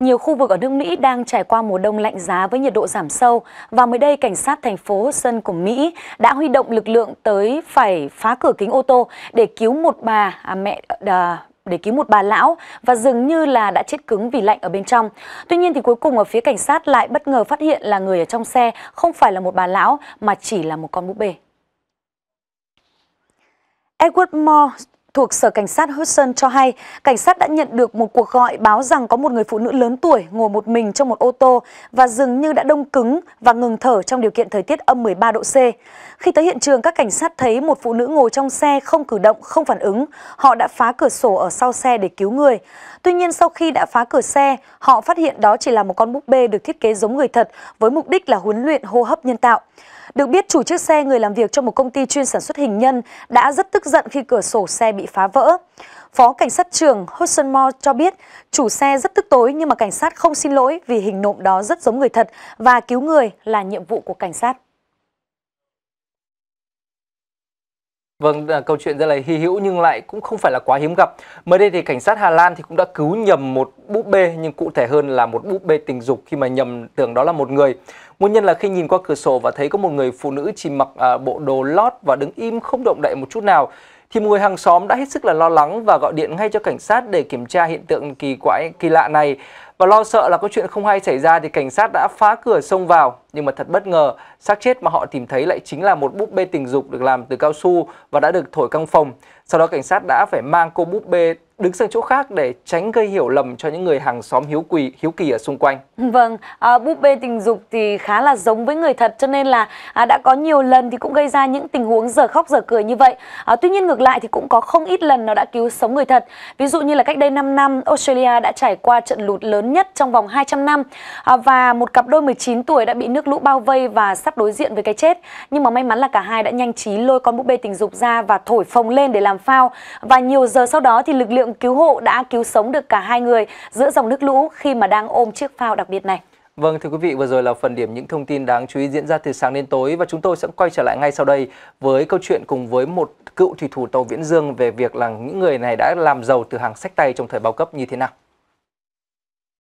Nhiều khu vực ở nước Mỹ đang trải qua mùa đông lạnh giá với nhiệt độ giảm sâu và mới đây cảnh sát thành phố Hudson của Mỹ đã huy động lực lượng tới phải phá cửa kính ô tô để cứu một bà à, mẹ à, để cứu một bà lão và dường như là đã chết cứng vì lạnh ở bên trong. Tuy nhiên thì cuối cùng ở phía cảnh sát lại bất ngờ phát hiện là người ở trong xe không phải là một bà lão mà chỉ là một con búp bê. Edward Moore thuộc Sở Cảnh sát Hudson cho hay, cảnh sát đã nhận được một cuộc gọi báo rằng có một người phụ nữ lớn tuổi ngồi một mình trong một ô tô và dường như đã đông cứng và ngừng thở trong điều kiện thời tiết âm 13 độ C. Khi tới hiện trường, các cảnh sát thấy một phụ nữ ngồi trong xe không cử động, không phản ứng. Họ đã phá cửa sổ ở sau xe để cứu người. Tuy nhiên, sau khi đã phá cửa xe, họ phát hiện đó chỉ là một con búp bê được thiết kế giống người thật với mục đích là huấn luyện hô hấp nhân tạo. Được biết, chủ chiếc xe người làm việc cho một công ty chuyên sản xuất hình nhân đã rất tức giận khi cửa sổ xe bị phá vỡ. Phó Cảnh sát trưởng Hudson Moore cho biết chủ xe rất tức tối nhưng mà cảnh sát không xin lỗi vì hình nộm đó rất giống người thật và cứu người là nhiệm vụ của cảnh sát. Vâng, à, câu chuyện rất là hy hữu nhưng lại cũng không phải là quá hiếm gặp. Mới đây thì cảnh sát Hà Lan thì cũng đã cứu nhầm một búp bê nhưng cụ thể hơn là một búp bê tình dục khi mà nhầm tưởng đó là một người. Nguyên nhân là khi nhìn qua cửa sổ và thấy có một người phụ nữ chỉ mặc à, bộ đồ lót và đứng im không động đậy một chút nào thì một người hàng xóm đã hết sức là lo lắng và gọi điện ngay cho cảnh sát để kiểm tra hiện tượng kỳ quái kỳ lạ này và lo sợ là có chuyện không hay xảy ra thì cảnh sát đã phá cửa xông vào. Nhưng mà thật bất ngờ, xác chết mà họ tìm thấy lại chính là một búp bê tình dục được làm từ cao su và đã được thổi căng phòng. Sau đó cảnh sát đã phải mang cô búp bê đứng sang chỗ khác để tránh gây hiểu lầm cho những người hàng xóm hiếu quỳ hiếu kỳ ở xung quanh. Vâng, à, búp bê tình dục thì khá là giống với người thật cho nên là à, đã có nhiều lần thì cũng gây ra những tình huống giờ khóc giờ cười như vậy. À, tuy nhiên ngược lại thì cũng có không ít lần nó đã cứu sống người thật. Ví dụ như là cách đây 5 năm, Australia đã trải qua trận lụt lớn lớn nhất trong vòng 200 năm à, và một cặp đôi 19 tuổi đã bị nước lũ bao vây và sắp đối diện với cái chết. Nhưng mà may mắn là cả hai đã nhanh trí lôi con búp bê tình dục ra và thổi phồng lên để làm phao và nhiều giờ sau đó thì lực lượng cứu hộ đã cứu sống được cả hai người giữa dòng nước lũ khi mà đang ôm chiếc phao đặc biệt này. Vâng thưa quý vị, vừa rồi là phần điểm những thông tin đáng chú ý diễn ra từ sáng đến tối và chúng tôi sẽ quay trở lại ngay sau đây với câu chuyện cùng với một cựu thủy thủ tàu Viễn Dương về việc là những người này đã làm giàu từ hàng sách tay trong thời bao cấp như thế nào.